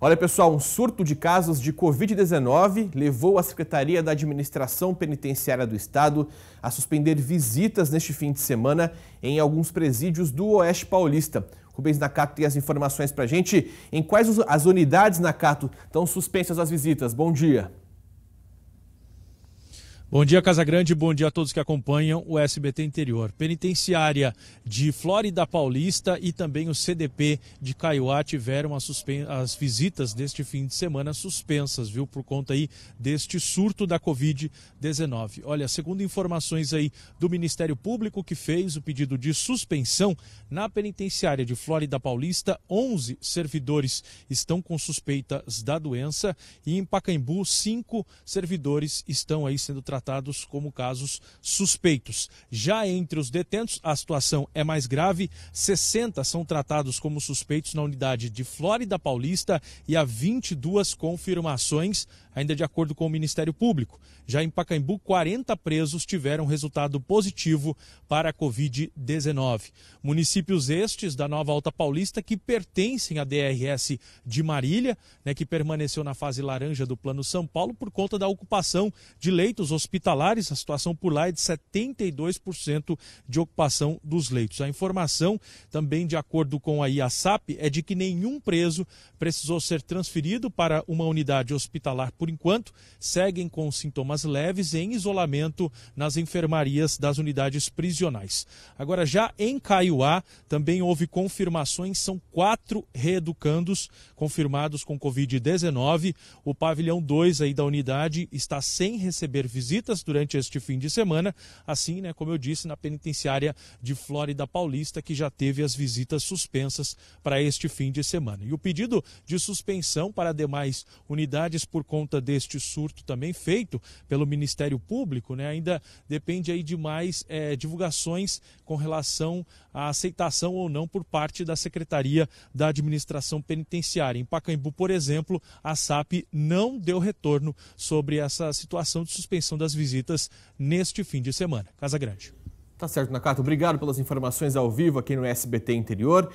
Olha, pessoal, um surto de casos de Covid-19 levou a Secretaria da Administração Penitenciária do Estado a suspender visitas neste fim de semana em alguns presídios do Oeste Paulista. Rubens Nakato tem as informações para gente. Em quais as unidades, Nakato, estão suspensas as visitas? Bom dia. Bom dia, Casagrande. Bom dia a todos que acompanham o SBT Interior. Penitenciária de Flórida Paulista e também o CDP de Caiuá tiveram as, as, visitas deste fim de semana suspensas, viu, por conta aí deste surto da Covid-19. Olha, segundo informações aí do Ministério Público que fez o pedido de suspensão na penitenciária de Flórida Paulista, 11 servidores estão com suspeitas da doença e em Pacaembu, cinco servidores estão aí sendo tratados tratados como casos suspeitos. Já entre os detentos, a situação é mais grave. 60 são tratados como suspeitos na unidade de Flórida Paulista e há 22 confirmações ainda de acordo com o Ministério Público. Já em Pacaembu, 40 presos tiveram resultado positivo para a Covid-19. Municípios estes da Nova Alta Paulista que pertencem à DRS de Marília, né, que permaneceu na fase laranja do Plano São Paulo por conta da ocupação de leitos hospitalares. A situação por lá é de 72% de ocupação dos leitos. A informação, também de acordo com a IASAP, é de que nenhum preso precisou ser transferido para uma unidade hospitalar por por enquanto, seguem com sintomas leves em isolamento nas enfermarias das unidades prisionais. Agora, já em Caiuá, também houve confirmações, são quatro reeducandos confirmados com Covid-19. O pavilhão 2 aí da unidade está sem receber visitas durante este fim de semana, assim, né, como eu disse, na penitenciária de Flórida Paulista, que já teve as visitas suspensas para este fim de semana. E o pedido de suspensão para demais unidades por conta conta deste surto também feito pelo Ministério Público, né? Ainda depende aí de mais é, divulgações com relação à aceitação ou não por parte da Secretaria da Administração Penitenciária. Em Pacaembu, por exemplo, a SAP não deu retorno sobre essa situação de suspensão das visitas neste fim de semana. Casa Grande. Tá certo, Nakato. Obrigado pelas informações ao vivo aqui no SBT Interior.